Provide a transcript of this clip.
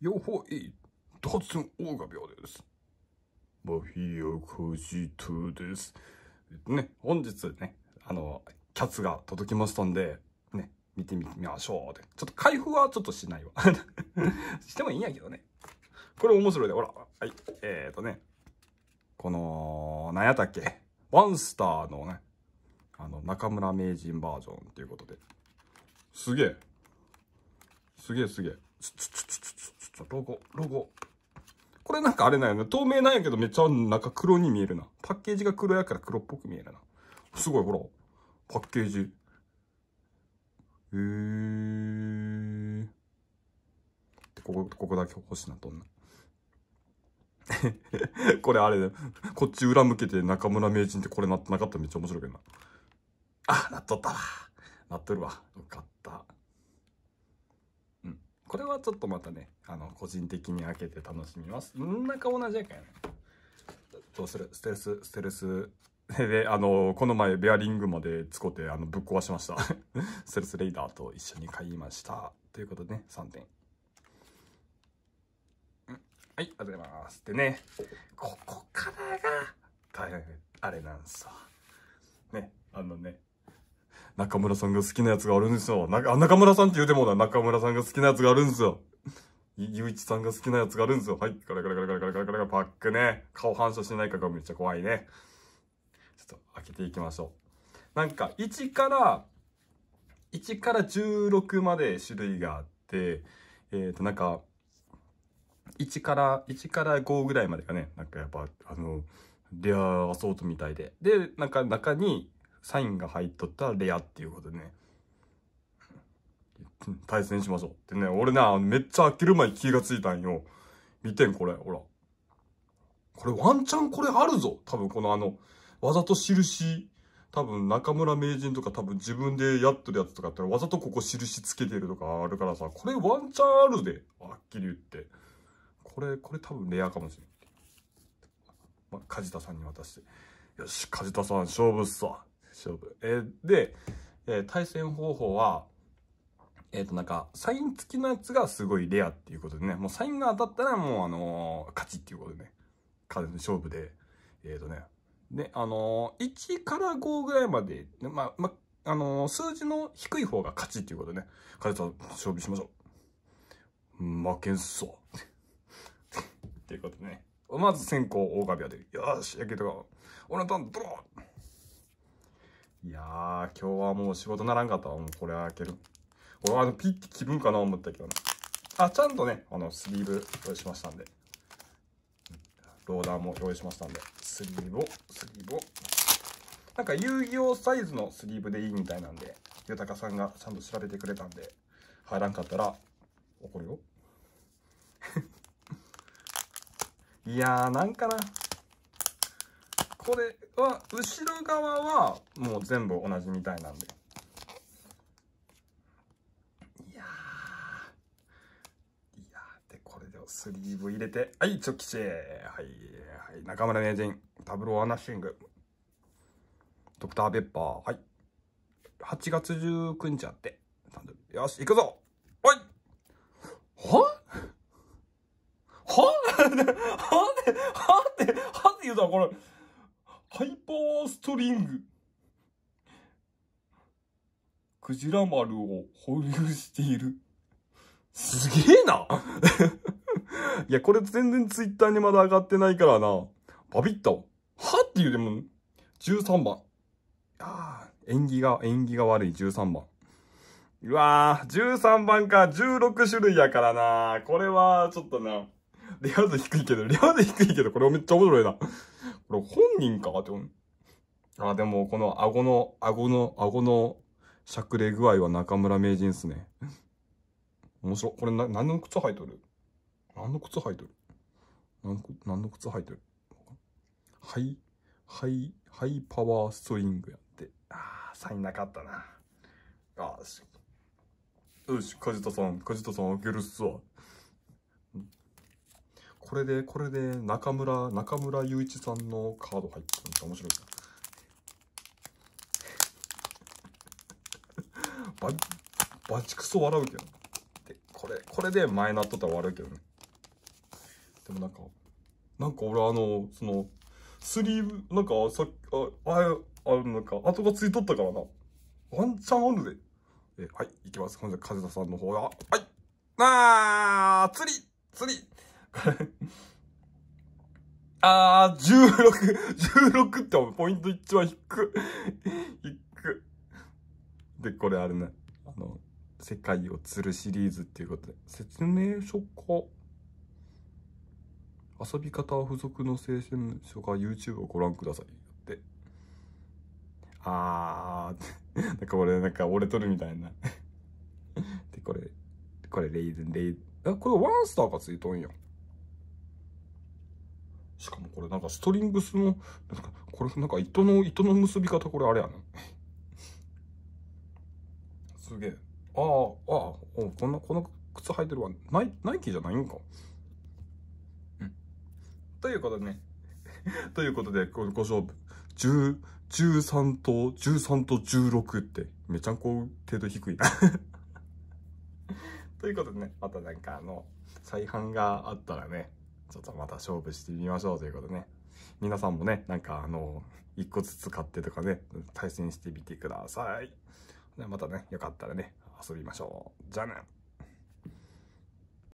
両方いい。脱オーガ病です。マフィアコジトです。ね、本日ね、あの、キャッツが届きましたんで、ね、見てみましょう。ちょっと開封はちょっとしないわ。してもいいんやけどね。これ面白いで、ほら。はい。えーとね、この、なんやったっけワンスターのね、あの、中村名人バージョンっていうことで。すげえ。すげえすげえ。つつつロゴ、ロゴ。これなんかあれなんやな。透明なんやけどめっちゃか黒に見えるな。パッケージが黒やから黒っぽく見えるな。すごい、ほら。パッケージ。へえー。で、ここ、ここだけ欲しいな、どんな。これあれだよ。こっち裏向けて中村名人ってこれなってなかったらめっちゃ面白いけどな。あ、なっとったわ。なっとるわ。よかった。これはちょっとまたね、あの、個人的に開けて楽しみます。なん中同じやけん、ね。どうするステルス、ステルス。で、あの、この前、ベアリングまで使って、あの、ぶっ壊しました。ステルスレイダーと一緒に買いました。ということでね、3点。はい、ありがとうございます。でね、ここからが、大変、あれなんですね、あのね、中村さんが好きなやつがあるんですよ。な、あ、中村さんって言うてもな、中村さんが好きなやつがあるんですよ。ゆういちさんが好きなやつがあるんですよ。はい。ガラガラガラガラガラガラガラパックね。顔反射しないかがめっちゃ怖いね。ちょっと開けていきましょう。なんか、1から、1から16まで種類があって、えっ、ー、と、なんか、1から、1から5ぐらいまでがね、なんかやっぱ、あの、レアアソートみたいで。で、なんか中に、サインが入っとったらレアっていうことでね、対戦しましょうってね、俺な、めっちゃ開ける前に気がついたんよ。見てん、これ、ほら。これワンチャンこれあるぞ多分このあの、わざと印、多分中村名人とか多分自分でやっとるやつとかってわざとここ印つけてるとかあるからさ、これワンチャンあるで。はっきり言って。これ、これ多分レアかもしれん。まあ、梶田さんに渡して。よし、梶田さん勝負っすわ。勝負。えー、で、えー、対戦方法は、えっ、ー、となんか、サイン付きのやつがすごいレアっていうことでね、もうサインが当たったらもうあのー、勝ちっていうことでね、勝負で、えっ、とね、で、あの1から5ぐらいまで、ま、ま、あの数字の低い方が勝ちっていうことでね、彼ん、勝負しましょう。負けんそう。っていうことね。まず先行大神出る。よし、やけど。か、俺のターン、ドローいやー、今日はもう仕事ならんかったわ。もうこれ開ける。俺はあの、ピッて気分かな思ったけどね。あ、ちゃんとね、あの、スリーブ用意しましたんで。ローダーも用意しましたんで。スリーブを、スリーブを。なんか遊戯王サイズのスリーブでいいみたいなんで、豊さんがちゃんと調べてくれたんで、入らんかったら怒るよ。いやー、なんかな。これは後ろ側はもう全部同じみたいなんでいやいやでこれでスリーブ入れてはいチョキチェはいはい中村名人タブーアナッシングドクターペッパーはい8月19日あってよし行くぞおいはははって、はっはって言うたこれ、ハイパーストリング。クジラ丸を保留している。すげえな いや、これ全然ツイッターにまだ上がってないからな。バビッと。はって言うでも、13番。ああ、縁起が、縁起が悪い13番。うわあ、13番か、16種類やからな。これは、ちょっとな。レア度低いけど、レア度低いけど、これめっちゃ面白いな。これ本人かって思う。あ、でも、この顎の、顎の、顎のしゃくれ具合は中村名人っすね。面白。これな、何の靴履いとる何の靴履いとる何何の靴履いとるはい、はい、ハイパワーストリングやって。ああ、サインなかったな。よし。よし、梶田さん、梶田さん開けるっすわ。これで、これで、中村、中村雄一さんのカード入ってるんで面白いです バ、バチクソ笑うけど。で、これ、これで前なっとったら笑うけどね。でもなんか、なんか俺あの、その、スリーブ、なんかさっき、あ、あ、あなんか、後がついとったからな。ワンチャンあるで。え、はい、いきます。本日、風田さんの方が、はい、ああ釣り釣りあー、16、16ってポイント一番低く、低く。で、これあれね、あの、世界を釣るシリーズっていうことで、説明書か。遊び方付属の青春書か YouTube をご覧くださいって。あー、なんか俺、なんか俺撮るみたいな。で、これ、これレイズン、レイズン、あ、これワンスターがついとんやん。しかもこれなんかストリングスの、なんか、これなんか糸の、糸の結び方これあれやな、ね。すげえ。ああ、ああ、おこんな、この靴履いてるわ。ナイナイキじゃないんか。うん。ということでね。ということで、ご勝負。10、13と、13と16って、めちゃんこ程度低いな ということでね、またなんかあの、再販があったらね、ちょっとまた勝負してみましょうということでね。皆さんもね、なんかあの、一個ずつ買ってとかね、対戦してみてください。またね、よかったらね、遊びましょう。じゃあね。